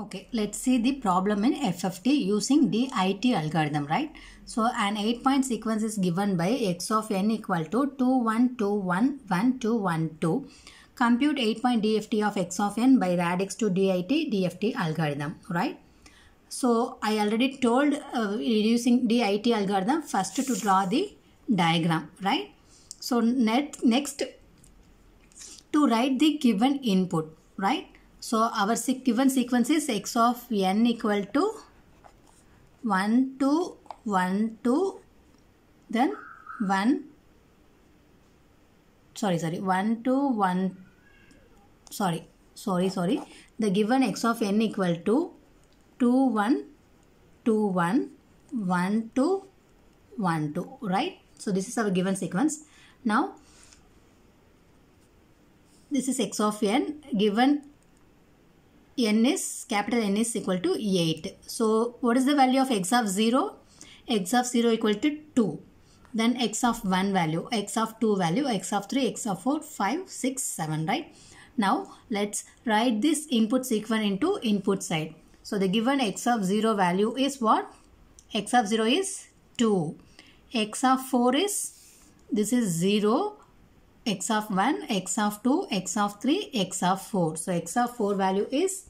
Okay, let's see the problem in FFT using the IT algorithm, right? So an 8-point sequence is given by x of n equal to 2, 1, 2, 1, 1, 2, 1, 2. Compute 8-point DFT of x of n by radix to DIT DFT algorithm, right? So I already told uh, using DIT algorithm first to draw the diagram, right? So net, next to write the given input, right? So our given sequence is x of n equal to 1, 2, 1, 2, then 1, sorry, sorry, 1, 2, 1, sorry, sorry, sorry. The given x of n equal to 2, 1, 2, 1, 1, 2, 1, 2, right? So this is our given sequence. Now, this is x of n given n is capital N is equal to 8. So what is the value of x of 0? x of 0 equal to 2. Then x of 1 value, x of 2 value, x of 3, x of 4, 5, 6, 7, right? Now let's write this input sequence into input side. So the given x of 0 value is what? x of 0 is 2. x of 4 is, this is 0, x of 1, x of 2, x of 3, x of 4. So x of 4 value is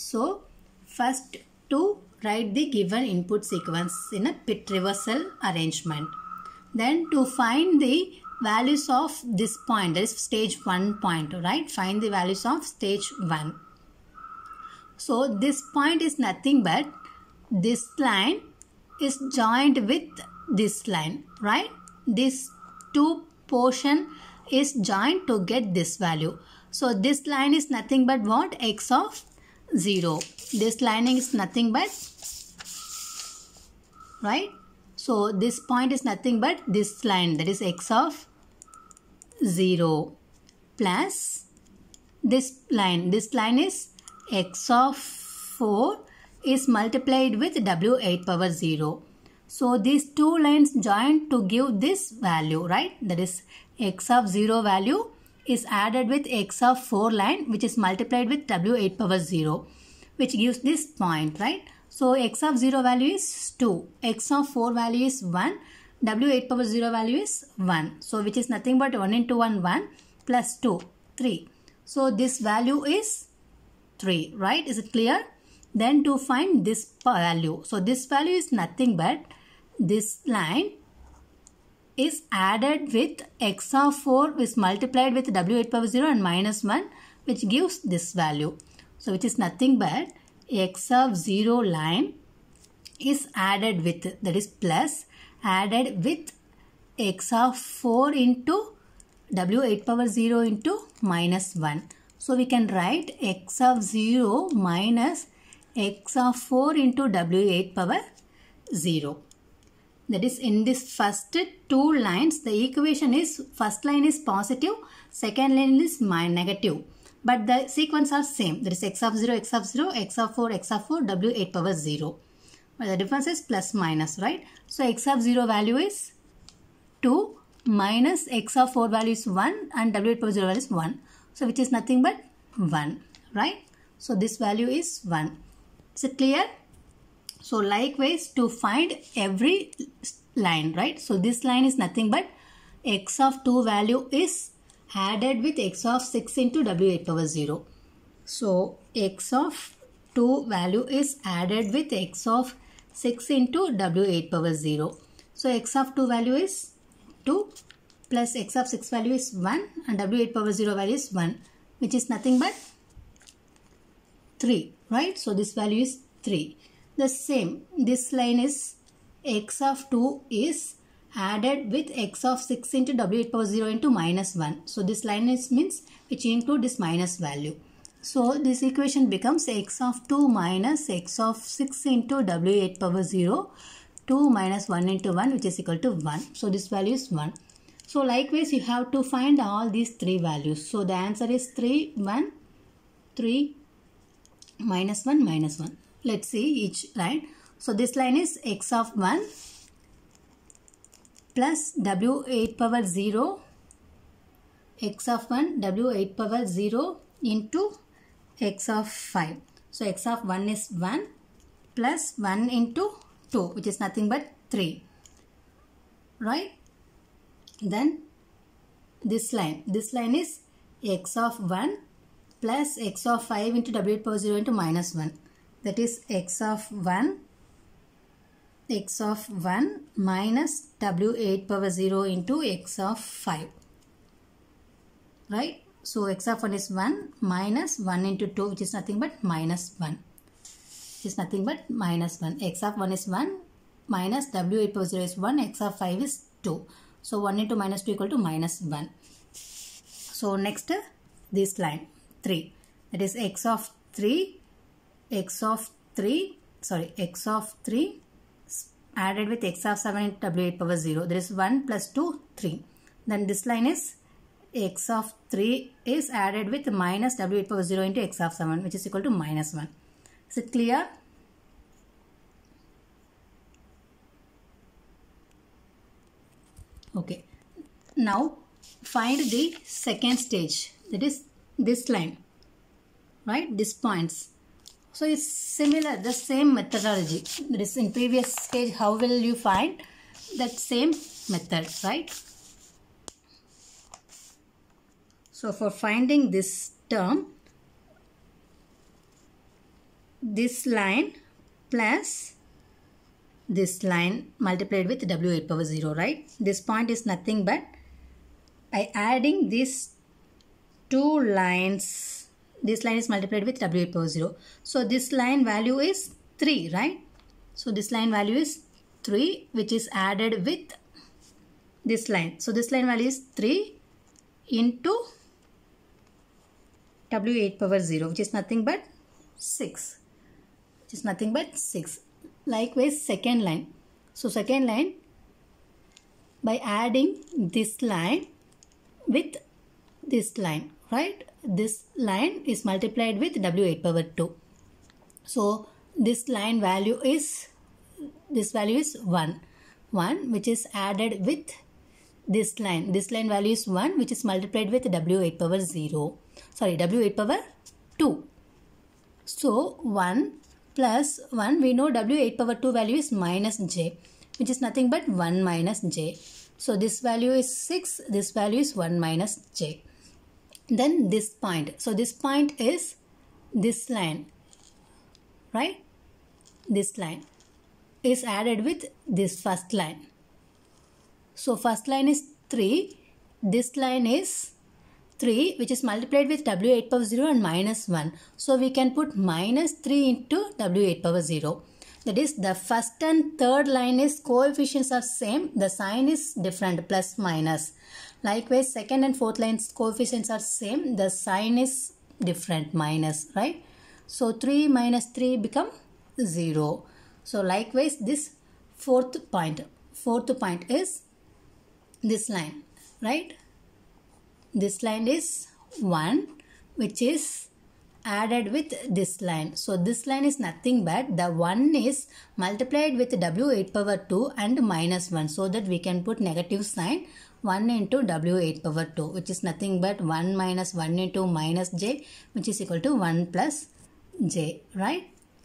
So first to write the given input sequence in a pit reversal arrangement. Then to find the values of this point that is stage 1 point right find the values of stage 1 so this point is nothing but this line is joined with this line right this two portion is joined to get this value so this line is nothing but what x of 0 this lining is nothing but right so this point is nothing but this line that is x of 0 plus this line this line is x of 4 is multiplied with w8 power 0 so these two lines join to give this value right that is x of 0 value is added with x of 4 line which is multiplied with w8 power 0 which gives this point right. So x of 0 value is 2, x of 4 value is 1, w8 power 0 value is 1. So which is nothing but 1 into 1 1 plus 2 3. So this value is 3 right is it clear? Then to find this value. So this value is nothing but this line is added with of 4 is multiplied with W8 power 0 and minus 1 which gives this value. So which is nothing but X of 0 line is added with that is plus added with X of 4 into W8 power 0 into minus 1. So we can write X of 0 minus X of 4 into W8 power 0 that is in this first two lines the equation is first line is positive second line is negative but the sequence are same that is x of 0 x of 0 x of 4 x of 4 w 8 power 0 but the difference is plus minus right so x of 0 value is 2 minus x of 4 value is 1 and w 8 power 0 value is 1 so which is nothing but 1 right so this value is 1 is it clear so likewise to find every line, right? So this line is nothing but x of 2 value is added with x of 6 into w8 power 0. So x of 2 value is added with x of 6 into w8 power 0. So x of 2 value is 2 plus x of 6 value is 1 and w8 power 0 value is 1 which is nothing but 3 right. So this value is 3 the same. This line is x of 2 is added with x of 6 into w power 0 into minus 1. So this line is means which include this minus value. So this equation becomes x of 2 minus x of 6 into w power 0 2 minus 1 into 1 which is equal to 1. So this value is 1. So likewise you have to find all these three values. So the answer is 3 1 3 minus 1 minus 1 let's see each line so this line is x of 1 plus w8 power 0 x of 1 w8 power 0 into x of 5 so x of 1 is 1 plus 1 into 2 which is nothing but 3 right then this line this line is x of 1 plus x of 5 into w8 power 0 into minus 1 that is x of 1 x of 1 minus w8 power 0 into x of 5 right so x of 1 is 1 minus 1 into 2 which is nothing but minus 1 which is nothing but minus 1 x of 1 is 1 minus w8 power 0 is 1 x of 5 is 2 so 1 into minus 2 equal to minus 1 so next this line 3 that is x of 3 x of 3, sorry, x of 3 added with x of 7 into w8 power 0. There is 1 plus 2, 3. Then this line is x of 3 is added with minus w8 power 0 into x of 7 which is equal to minus 1. Is it clear? Okay. Now find the second stage that is this line right This points so it's similar, the same methodology. This in previous stage, how will you find that same method, right? So for finding this term, this line plus this line multiplied with w8 power 0, right? This point is nothing but by adding these two lines this line is multiplied with w power 0 so this line value is 3 right so this line value is 3 which is added with this line so this line value is 3 into w8 power 0 which is nothing but 6 which is nothing but 6 likewise second line so second line by adding this line with this line right this line is multiplied with w8 power 2. So this line value is this value is 1 1 which is added with this line this line value is 1 which is multiplied with w8 power 0 sorry w8 power 2 so 1 plus 1 we know w8 power 2 value is minus j which is nothing but 1 minus j so this value is 6 this value is 1 minus j then this point so this point is this line right this line is added with this first line so first line is 3 this line is 3 which is multiplied with w8 power 0 and minus 1 so we can put minus 3 into w8 power 0 that is the first and third line is coefficients are same the sign is different plus minus Likewise, second and fourth lines coefficients are same. The sign is different minus, right? So 3 minus 3 become 0. So likewise, this fourth point, fourth point is this line, right? This line is 1 which is added with this line. So this line is nothing but the 1 is multiplied with w8 power 2 and minus 1 so that we can put negative sign 1 into w8 power 2 which is nothing but 1 minus 1 into minus j which is equal to 1 plus j right.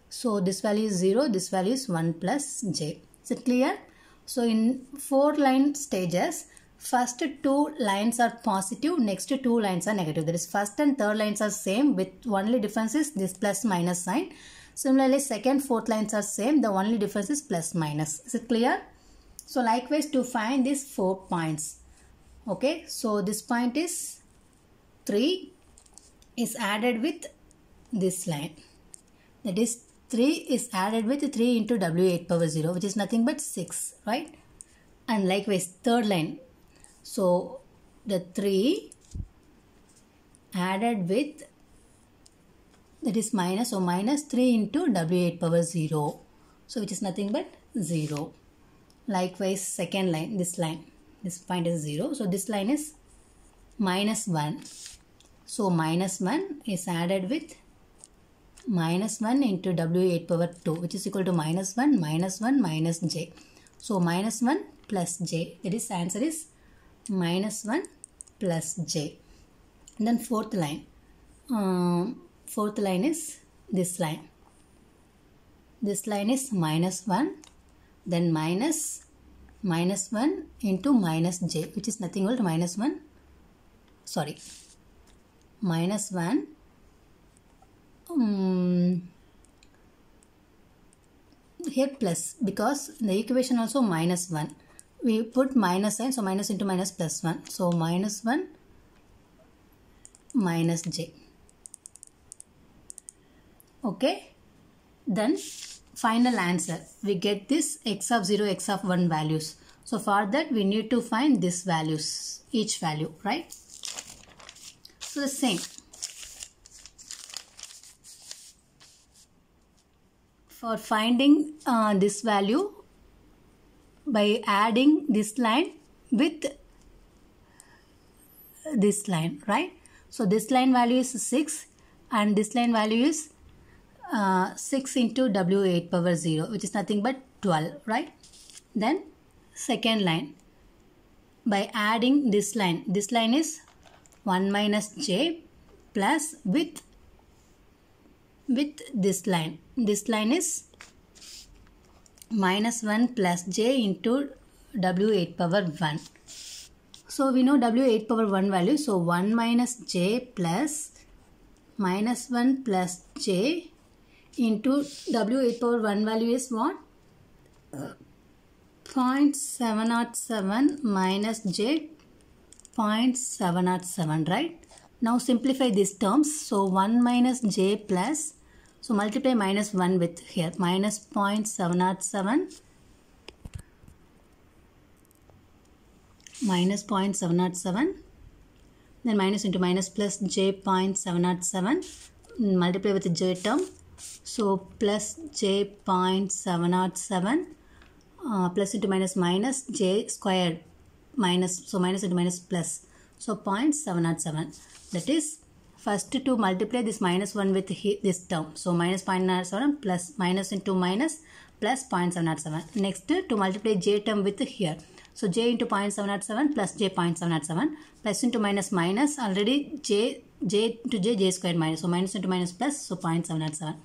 So this value is 0 this value is 1 plus j. Is it clear? So in 4 line stages first two lines are positive next two lines are negative that is first and third lines are same with only difference is this plus minus sign. Similarly second fourth lines are same the only difference is plus minus. Is it clear? So likewise to find these four points okay so this point is 3 is added with this line that is 3 is added with 3 into w8 power 0 which is nothing but 6 right and likewise third line so the 3 added with that is minus so minus 3 into w8 power 0 so which is nothing but 0 likewise second line this line this point is 0 so this line is minus 1 so minus 1 is added with minus 1 into w8 power 2 which is equal to minus 1 minus 1 minus j so minus 1 plus j that is answer is minus 1 plus j and then fourth line um, fourth line is this line this line is minus 1 then minus minus 1 into minus j which is nothing but minus 1 sorry minus 1 um, here plus because the equation also minus 1 we put minus sign so minus into minus plus 1 so minus 1 minus j okay then final answer. We get this x of 0, x of 1 values. So for that we need to find this values, each value, right? So the same. For finding uh, this value by adding this line with this line, right? So this line value is 6 and this line value is uh, 6 into w8 power 0 which is nothing but 12 right then second line by adding this line this line is 1 minus j plus with with this line this line is minus 1 plus j into w8 power 1 so we know w8 power 1 value so 1 minus j plus minus 1 plus j into W8 power 1 value is what? Uh, 0.707 minus J 0.707, right? Now simplify these terms. So 1 minus J plus, so multiply minus 1 with here, minus 0.707 minus 0.707 then minus into minus plus j 0.707 multiply with the j term so plus j point seven zero oh seven uh, plus into minus minus j squared minus so minus into minus plus so 0.707 that is first to multiply this minus 1 with this term so minus 0.707 plus minus into minus plus 0.707 next to multiply j term with here so j into 0.707 plus j 0.707 plus into minus minus already j j into j j squared minus so minus into minus plus so 0.707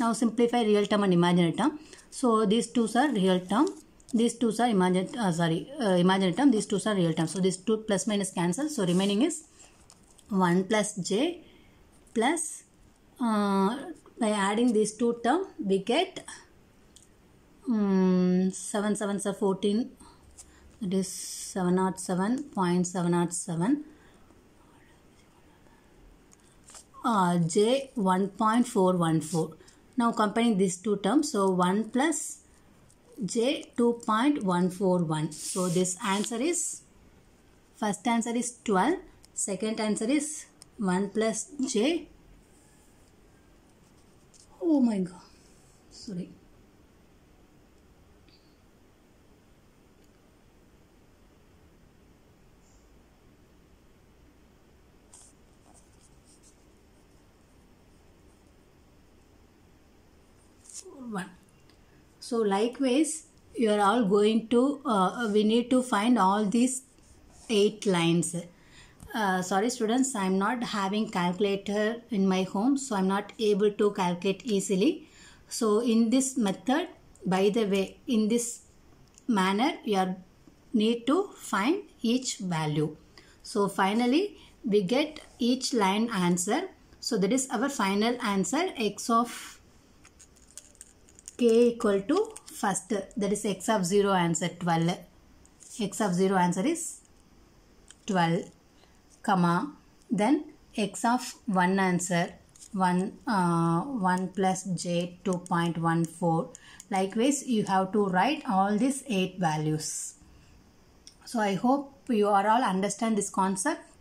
now simplify real term and imaginary term. So these two are real term. These two are imaginary, uh, sorry, uh, imaginary term. These two are real term. So these two plus minus cancel. So remaining is 1 plus j plus uh, by adding these two term we get um, 7 7 so 14 that is 707.707 uh, j 1.414 now combining these two terms, so 1 plus J 2.141. So this answer is, first answer is 12, second answer is 1 plus J. Oh my god, sorry. 1 so likewise you are all going to uh, uh, we need to find all these eight lines uh, sorry students i'm not having calculator in my home so i'm not able to calculate easily so in this method by the way in this manner you are need to find each value so finally we get each line answer so that is our final answer x of k equal to first that is x of 0 answer 12 x of 0 answer is 12 comma then x of 1 answer 1 uh, 1 plus j 2.14 likewise you have to write all these 8 values so i hope you are all understand this concept